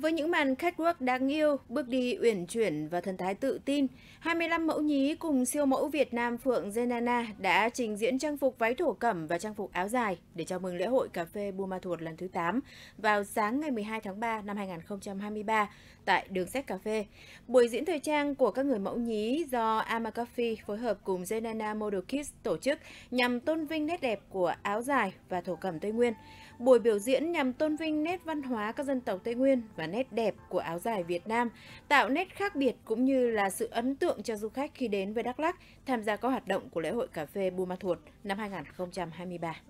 Với những màn catwalk đáng yêu, bước đi uyển chuyển và thần thái tự tin, 25 mẫu nhí cùng siêu mẫu Việt Nam Phượng Zenana đã trình diễn trang phục váy thổ cẩm và trang phục áo dài để chào mừng lễ hội cà phê Buôn Ma Thuột lần thứ 8 vào sáng ngày 12 tháng 3 năm 2023 tại đường sách cà phê. Buổi diễn thời trang của các người mẫu nhí do Ama Coffee phối hợp cùng Zenana Model Kids tổ chức nhằm tôn vinh nét đẹp của áo dài và thổ cẩm Tây Nguyên. Buổi biểu diễn nhằm tôn vinh nét văn hóa các dân tộc Tây Nguyên và nét đẹp của áo dài Việt Nam, tạo nét khác biệt cũng như là sự ấn tượng cho du khách khi đến với Đắk Lắk tham gia các hoạt động của lễ hội cà phê Buôn Ma Thuột năm 2023.